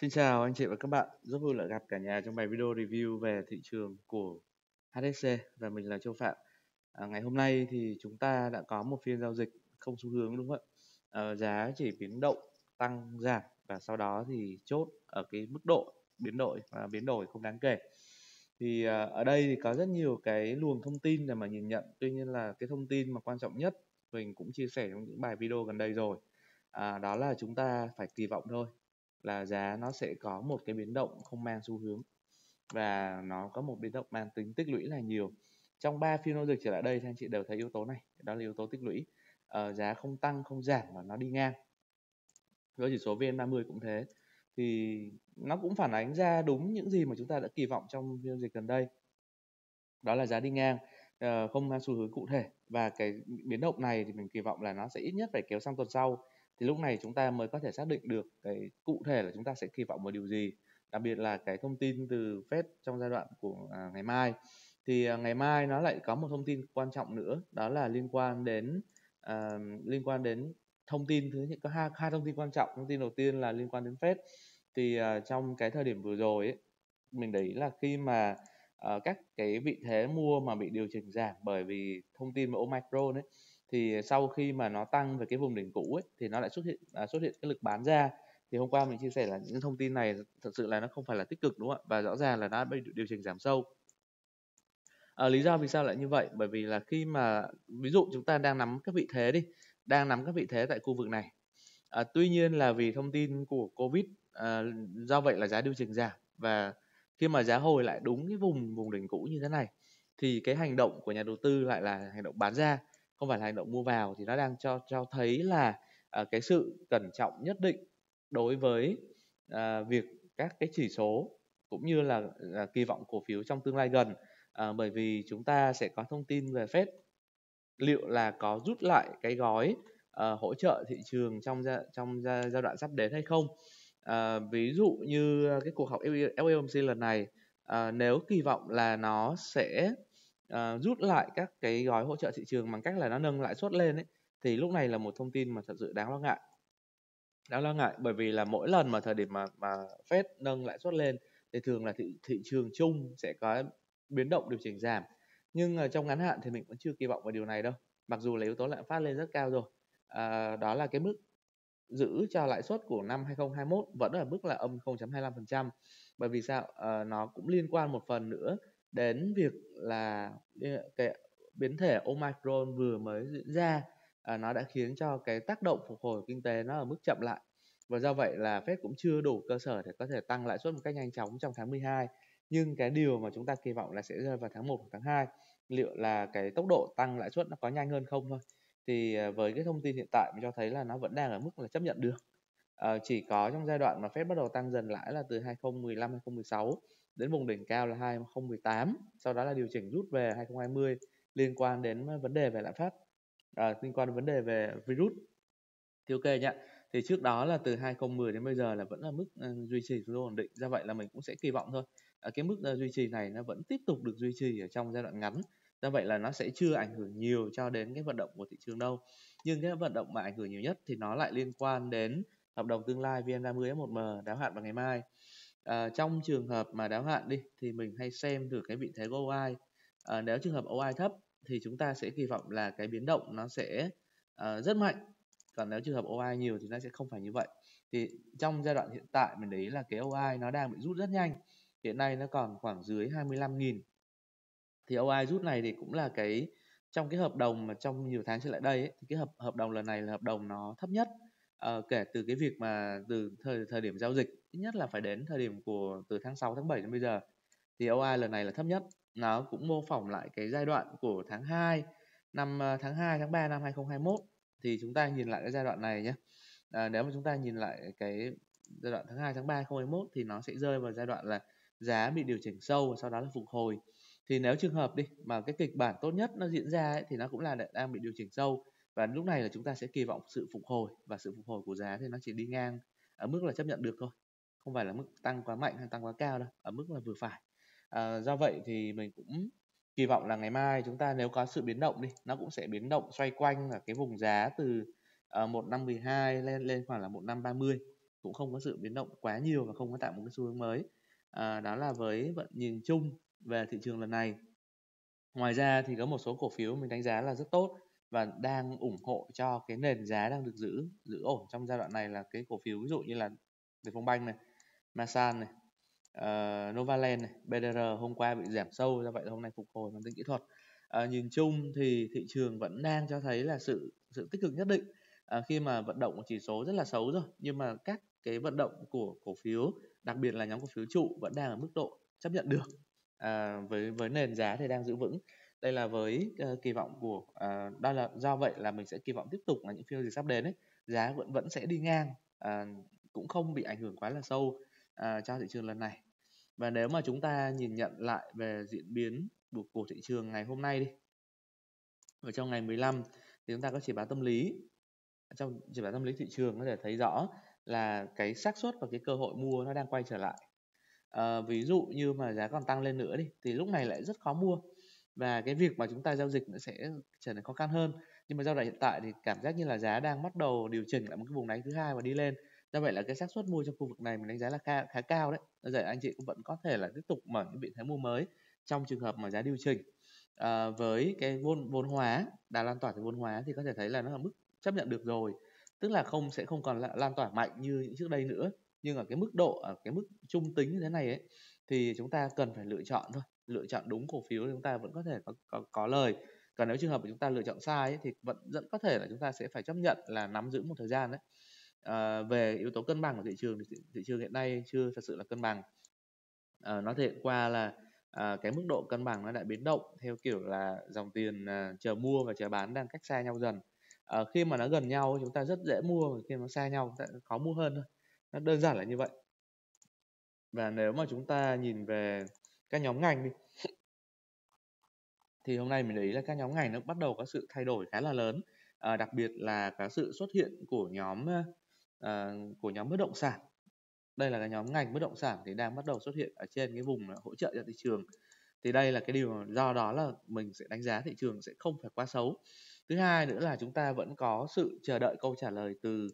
Xin chào anh chị và các bạn, rất vui lại gặp cả nhà trong bài video review về thị trường của HSC và mình là Châu Phạm. À, ngày hôm nay thì chúng ta đã có một phiên giao dịch không xu hướng đúng không ạ? À, giá chỉ biến động tăng giảm và sau đó thì chốt ở cái mức độ biến đổi và biến đổi không đáng kể. Thì à, ở đây thì có rất nhiều cái luồng thông tin để mà nhìn nhận, tuy nhiên là cái thông tin mà quan trọng nhất mình cũng chia sẻ trong những bài video gần đây rồi. À, đó là chúng ta phải kỳ vọng thôi là giá nó sẽ có một cái biến động không mang xu hướng và nó có một biến động mang tính tích lũy là nhiều trong 3 phiên giao dịch trở lại đây thì anh chị đều thấy yếu tố này đó là yếu tố tích lũy ờ, giá không tăng không giảm mà nó đi ngang với chỉ số VN30 cũng thế thì nó cũng phản ánh ra đúng những gì mà chúng ta đã kỳ vọng trong phiên giao dịch gần đây đó là giá đi ngang ờ, không mang xu hướng cụ thể và cái biến động này thì mình kỳ vọng là nó sẽ ít nhất phải kéo sang tuần sau thì lúc này chúng ta mới có thể xác định được cái cụ thể là chúng ta sẽ kỳ vọng vào điều gì đặc biệt là cái thông tin từ Fed trong giai đoạn của à, ngày mai thì à, ngày mai nó lại có một thông tin quan trọng nữa đó là liên quan đến à, liên quan đến thông tin thứ nhất có hai hai thông tin quan trọng thông tin đầu tiên là liên quan đến Fed thì à, trong cái thời điểm vừa rồi ấy, mình để ý là khi mà à, các cái vị thế mua mà bị điều chỉnh giảm bởi vì thông tin về Omicron ấy thì à, sau khi mà nó tăng về cái vùng đỉnh cũ ấy, thì nó lại xuất hiện à, xuất hiện cái lực bán ra thì hôm qua mình chia sẻ là những thông tin này thật sự là nó không phải là tích cực đúng không ạ và rõ ràng là nó bị điều chỉnh giảm sâu à, lý do vì sao lại như vậy bởi vì là khi mà ví dụ chúng ta đang nắm các vị thế đi đang nắm các vị thế tại khu vực này à, tuy nhiên là vì thông tin của covid à, do vậy là giá điều chỉnh giảm và khi mà giá hồi lại đúng cái vùng vùng đỉnh cũ như thế này thì cái hành động của nhà đầu tư lại là hành động bán ra không phải là hành động mua vào thì nó đang cho cho thấy là uh, cái sự cẩn trọng nhất định đối với uh, việc các cái chỉ số cũng như là, là kỳ vọng cổ phiếu trong tương lai gần uh, bởi vì chúng ta sẽ có thông tin về Fed liệu là có rút lại cái gói uh, hỗ trợ thị trường trong gia, trong gia, giai đoạn sắp đến hay không uh, ví dụ như cái cuộc họp FOMC e e lần này uh, nếu kỳ vọng là nó sẽ uh, rút lại các cái gói hỗ trợ thị trường bằng cách là nó nâng lãi suất lên ấy, thì lúc này là một thông tin mà thật sự đáng lo ngại đáng lo ngại bởi vì là mỗi lần mà thời điểm mà mà Fed nâng lãi suất lên thì thường là thị, thị trường chung sẽ có biến động điều chỉnh giảm nhưng uh, trong ngắn hạn thì mình vẫn chưa kỳ vọng vào điều này đâu mặc dù là yếu tố lạm phát lên rất cao rồi à, đó là cái mức giữ cho lãi suất của năm 2021 vẫn ở mức là âm 0.25% bởi vì sao à, nó cũng liên quan một phần nữa đến việc là cái biến thể Omicron vừa mới diễn ra à, nó đã khiến cho cái tác động phục hồi kinh tế nó ở mức chậm lại và do vậy là Fed cũng chưa đủ cơ sở để có thể tăng lãi suất một cách nhanh chóng trong tháng 12 nhưng cái điều mà chúng ta kỳ vọng là sẽ rơi vào tháng 1 hoặc tháng 2 liệu là cái tốc độ tăng lãi suất nó có nhanh hơn không thôi thì à, với cái thông tin hiện tại cho thấy là nó vẫn đang ở mức là chấp nhận được à, chỉ có trong giai đoạn mà Fed bắt đầu tăng dần lãi là từ 2015 2016 đến vùng đỉnh cao là 2018 sau đó là điều chỉnh rút về 2020 liên quan đến ờ, vấn đề về lạm phát à, liên quan đến vấn đề về virus thì ok nhá thì trước đó là từ 2010 đến bây giờ là vẫn là mức uh, duy trì luôn ổn định do vậy là mình cũng sẽ kỳ vọng thôi à, cái mức uh, duy trì này nó vẫn tiếp tục được duy trì ở trong giai đoạn ngắn do vậy là nó sẽ chưa ảnh hưởng nhiều cho đến cái vận động của thị trường đâu nhưng cái vận động mà ảnh hưởng nhiều nhất thì nó lại liên quan đến hợp đồng tương lai vn30 f1m đáo hạn vào ngày mai à, trong trường hợp mà đáo hạn đi thì mình hay xem thử cái vị thế của OI à, ờ, nếu trường hợp OI thấp thì chúng ta sẽ kỳ vọng là cái biến động nó sẽ à, rất mạnh còn nếu trường hợp OI nhiều thì nó sẽ không phải như vậy thì trong giai đoạn hiện tại mình để ý là cái OI nó đang bị rút rất nhanh hiện nay nó còn khoảng dưới 25.000 thì OI rút này thì cũng là cái trong cái hợp đồng mà trong nhiều tháng trở lại đây ấy, thì cái hợp hợp đồng lần này là hợp đồng nó thấp nhất uh, kể từ cái việc mà từ thời thời điểm giao dịch ít nhất là phải đến thời điểm của từ tháng 6 tháng 7 đến bây giờ thì OI lần này là thấp nhất nó cũng mô phỏng lại cái giai đoạn của tháng 2 năm ờ, tháng 2 tháng 3 năm 2021 thì chúng ta nhìn lại cái giai đoạn này nhé à, nếu mà chúng ta nhìn lại cái giai đoạn tháng 2 tháng 3 2021 thì nó sẽ rơi vào giai đoạn là giá bị điều chỉnh sâu và sau đó là phục hồi thì nếu trường hợp đi mà cái kịch bản tốt nhất nó diễn ra ấy, thì nó cũng là đang bị điều chỉnh sâu và lúc này là chúng ta sẽ kỳ vọng sự phục hồi và sự phục hồi của giá thì nó chỉ đi ngang ở mức là chấp nhận được thôi không phải là mức tăng quá mạnh hay tăng quá cao đâu ở mức là vừa phải à, do vậy thì mình cũng kỳ vọng là ngày mai chúng ta nếu có sự biến động đi nó cũng sẽ biến động xoay quanh ở cái vùng giá từ uh, ờ, 1512 lên lên khoảng là 1530 cũng không có sự biến động quá nhiều và không có tạo một cái xu hướng mới à, đó là với vận nhìn chung về thị trường lần này ngoài ra thì có một số cổ phiếu mình đánh giá là rất tốt và đang ủng hộ cho cái nền giá đang được giữ giữ ổn trong giai đoạn này là cái cổ phiếu ví dụ như là phong Vietcombank này, Masan này, uh, Novaland này, BDR hôm qua bị giảm sâu do vậy hôm nay phục hồi bằng tính kỹ thuật. Uh, nhìn chung thì thị trường vẫn đang cho thấy là sự sự tích cực nhất định uh, khi mà vận động của chỉ số rất là xấu rồi nhưng mà các cái vận động của cổ phiếu đặc biệt là nhóm cổ phiếu trụ vẫn đang ở mức độ chấp nhận được uh, với với nền giá thì đang giữ vững đây là với uh, kỳ vọng của uh, ờ, đó là do vậy là mình sẽ kỳ vọng tiếp tục là những phiên dịch sắp đến ấy giá vẫn vẫn sẽ đi ngang uh, cũng không bị ảnh hưởng quá là sâu uh, cho thị trường lần này và nếu mà chúng ta nhìn nhận lại về diễn biến của, của thị trường ngày hôm nay đi ở trong ngày 15 thì chúng ta có chỉ báo tâm lý trong chỉ báo tâm lý thị trường có thể thấy rõ là cái xác suất và cái cơ hội mua nó đang quay trở lại à, ví dụ như mà giá còn tăng lên nữa đi thì lúc này lại rất khó mua và cái việc mà chúng ta giao dịch nó sẽ trở nên khó khăn hơn nhưng mà giao đại hiện tại thì cảm giác như là giá đang bắt đầu điều chỉnh lại một cái vùng đáy thứ hai và đi lên do vậy là cái xác suất mua trong khu vực này mình đánh giá là khá, khá cao đấy do vậy anh chị cũng vẫn có thể là tiếp tục mở những biện thái mua mới trong trường hợp mà giá điều chỉnh à, với cái vốn vốn hóa đã lan tỏa từ vốn hóa thì có thể thấy là nó ở mức chấp nhận được rồi tức là không sẽ không còn lan tỏa mạnh như những trước đây nữa nhưng ở cái mức độ ở cái mức trung tính như thế này ấy thì chúng ta cần phải lựa chọn thôi lựa chọn đúng cổ phiếu thì chúng ta vẫn có thể có, có, có lời còn nếu trường hợp chúng ta lựa chọn sai ấy, thì vẫn rất có thể là chúng ta sẽ phải chấp nhận là nắm giữ một thời gian đấy à, về yếu tố cân bằng của thị trường thì thị, thị trường hiện nay chưa thật sự là cân bằng à, nó thể hiện qua là à, cái mức độ cân bằng nó đã biến động theo kiểu là dòng tiền à, chờ mua và chờ bán đang cách xa nhau dần à, khi mà nó gần nhau chúng ta rất dễ mua khi nó xa nhau chúng ta khó mua hơn thôi nó đơn giản là như vậy và nếu mà chúng ta nhìn về các nhóm ngành đi thì hôm nay mình để ý là các nhóm ngành nó bắt đầu có sự thay đổi khá là lớn à, đặc biệt là cái sự xuất hiện của nhóm à, của nhóm bất động sản đây là cái nhóm ngành bất động sản thì đang bắt đầu xuất hiện ở trên cái vùng hỗ trợ cho thị trường thì đây là cái điều do đó là mình sẽ đánh giá thị trường sẽ không phải quá xấu thứ hai nữa là chúng ta vẫn có sự chờ đợi câu trả lời từ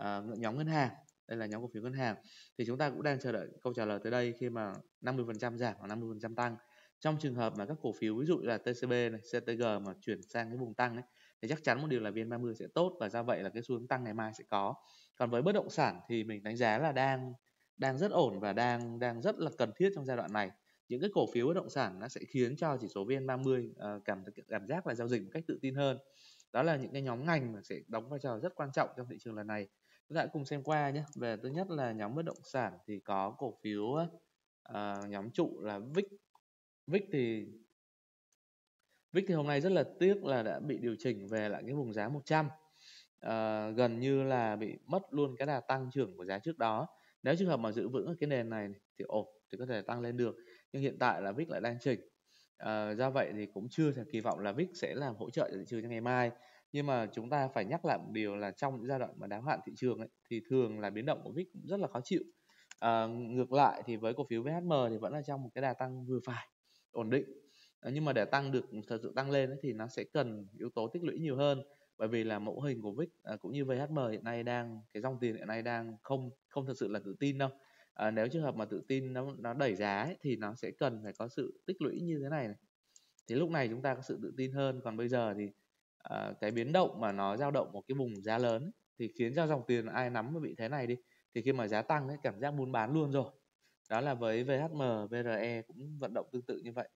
uh, nhóm ngân hàng đây là nhóm cổ phiếu ngân hàng thì chúng ta cũng đang chờ đợi câu trả lời tới đây khi mà 50% giảm hoặc 50% tăng trong trường hợp mà các cổ phiếu ví dụ là TCB này, CTG mà chuyển sang cái vùng tăng ấy, thì chắc chắn một điều là VN30 sẽ tốt và do vậy là cái xu hướng tăng ngày mai sẽ có. Còn với bất động sản thì mình đánh giá là đang đang rất ổn và đang đang rất là cần thiết trong giai đoạn này. Những cái cổ phiếu bất động sản nó sẽ khiến cho chỉ số VN30 ờ, cảm cảm giác là giao dịch một cách tự tin hơn. Đó là những cái nhóm ngành mà sẽ đóng vai trò rất quan trọng trong thị trường lần này chúng ta cùng xem qua nhé về thứ nhất là nhóm bất động sản thì có cổ phiếu uh, nhóm trụ là VIX VIX thì VIX thì hôm nay rất là tiếc là đã bị điều chỉnh về lại cái vùng giá 100 uh, ờ, gần như là bị mất luôn cái đà tăng trưởng của giá trước đó nếu trường hợp mà giữ vững ở cái nền này thì ổn thì có thể tăng lên được nhưng hiện tại là VIX lại đang chỉnh uh, do vậy thì cũng chưa thể kỳ vọng là VIX sẽ làm hỗ trợ cho thị trường trong ngày mai nhưng mà chúng ta phải nhắc lại một điều là trong những giai đoạn mà đáo hạn thị trường ấy, thì thường là biến động của VIX cũng rất là khó chịu à, ngược lại thì với cổ phiếu VHM thì vẫn là trong một cái đà tăng vừa phải ổn định à, nhưng mà để tăng được thật sự tăng lên ấy, thì nó sẽ cần yếu tố tích lũy nhiều hơn bởi vì là mẫu hình của VIX à, cũng như VHM hiện nay đang cái dòng tiền hiện nay đang không không thật sự là tự tin đâu à, nếu trường hợp mà tự tin nó nó đẩy giá ấy, thì nó sẽ cần phải có sự tích lũy như thế này, này thì lúc này chúng ta có sự tự tin hơn còn bây giờ thì Ờ, cái biến động mà nó dao động một cái vùng giá lớn thì khiến cho dòng tiền ai nắm mà bị thế này đi thì khi mà giá tăng ấy cảm giác muốn bán luôn rồi đó là với VHM, VRE cũng vận động tương tự như vậy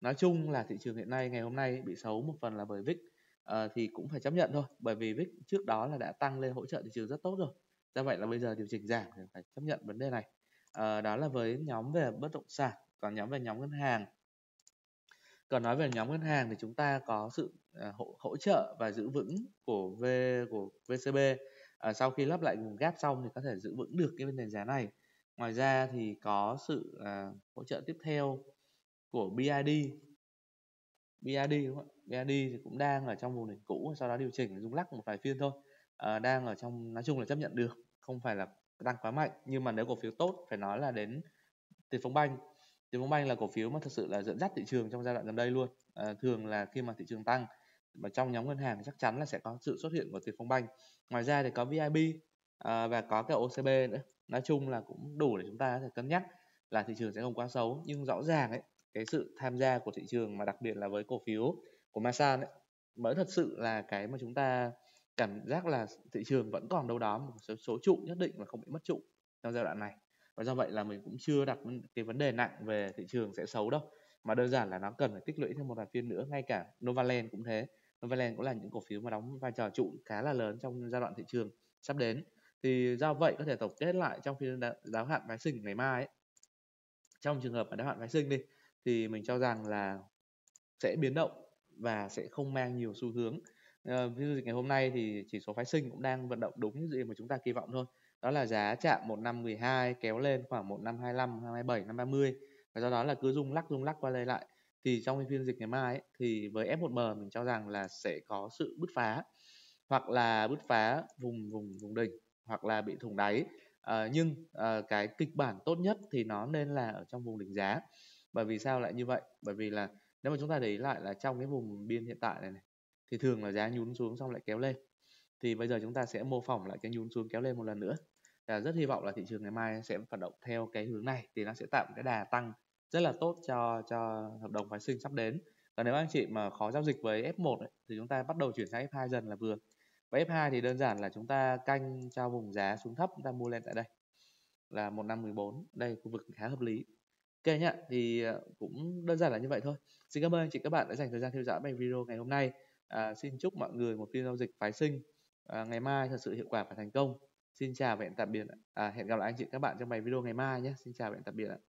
nói chung là thị trường hiện nay ngày hôm nay bị xấu một phần là bởi VIX à, thì cũng phải chấp nhận thôi bởi vì VIX trước đó là đã tăng lên hỗ trợ thị trường rất tốt rồi do vậy là bây giờ điều chỉnh giảm thì phải chấp nhận vấn đề này à, đó là với nhóm về bất động sản còn nhóm về nhóm ngân hàng còn nói về nhóm ngân hàng thì chúng ta có sự À, hỗ, hỗ trợ và giữ vững của V của VCB à, sau khi lắp lại vùng gap xong thì có thể giữ vững được cái nền giá này ngoài ra thì có sự à, hỗ trợ tiếp theo của BID BID đúng không BID thì cũng đang ở trong vùng đỉnh cũ sau đó điều chỉnh rung lắc một vài phiên thôi à, đang ở trong nói chung là chấp nhận được không phải là tăng quá mạnh nhưng mà nếu cổ phiếu tốt phải nói là đến tiền phong banh tiền phong banh là cổ phiếu mà thực sự là dẫn dắt thị trường trong giai đoạn gần đây luôn à, thường là khi mà thị trường tăng và trong nhóm ngân hàng chắc chắn là sẽ có sự xuất hiện của banh ngoài ra thì có VIB ờ, và có cả OCB nữa nói chung là cũng đủ để chúng ta có thể cân nhắc là thị trường sẽ không quá xấu nhưng rõ ràng ấy cái sự tham gia của thị trường mà đặc biệt là với cổ phiếu của Masan ấy mới thật sự là cái mà chúng ta cảm giác là thị trường vẫn còn đâu đó một số, số trụ nhất định là không bị mất trụ trong giai đoạn này và do vậy là mình cũng chưa đặt cái vấn đề nặng về thị trường sẽ xấu đâu mà đơn giản là nó cần phải tích lũy thêm một vài phiên nữa ngay cả Novaland cũng thế Novaland cũng là những cổ phiếu mà đóng vai trò trụ khá là lớn trong giai đoạn thị trường sắp đến. Thì do vậy có thể tổng kết lại trong phiên đáo hạn phái sinh ngày mai ấy. Trong trường hợp mà đáo hạn phái sinh đi thì mình cho rằng là sẽ biến động và sẽ không mang nhiều xu hướng. À, ví dụ ngày hôm nay thì chỉ số phái sinh cũng đang vận động đúng như gì mà chúng ta kỳ vọng thôi. Đó là giá chạm 1512 kéo lên khoảng 1525, 227, 530 và do đó là cứ rung lắc rung lắc qua đây lại thì trong phiên dịch ngày mai ấy, thì với F1M mình cho rằng là sẽ có sự bứt phá hoặc là bứt phá vùng vùng vùng đỉnh hoặc là bị thủng đáy à, nhưng à, cái kịch bản tốt nhất thì nó nên là ở trong vùng đỉnh giá bởi vì sao lại như vậy bởi vì là nếu mà chúng ta để ý lại là trong cái vùng biên hiện tại này, này thì thường là giá nhún xuống xong lại kéo lên thì bây giờ chúng ta sẽ mô phỏng lại cái nhún xuống kéo lên một lần nữa và rất hy vọng là thị trường ngày mai sẽ hoạt động theo cái hướng này thì nó sẽ tạo một cái đà tăng rất là tốt cho cho hợp đồng phái sinh sắp đến còn nếu anh chị mà khó giao dịch với F1 ấy, thì chúng ta bắt đầu chuyển sang F2 dần là vừa và F2 thì đơn giản là chúng ta canh cho vùng giá xuống thấp chúng ta mua lên tại đây là 1514 đây khu vực khá hợp lý ok nhá thì ờ, cũng đơn giản là như vậy thôi xin cảm ơn anh chị các bạn đã dành thời gian theo dõi bài video ngày hôm nay à, xin chúc mọi người một phiên giao dịch phái sinh à, ngày mai thật sự hiệu quả và thành công xin chào và hẹn tạm biệt à, hẹn gặp lại anh chị các bạn trong bài video ngày mai nhé xin chào và hẹn tạm biệt ạ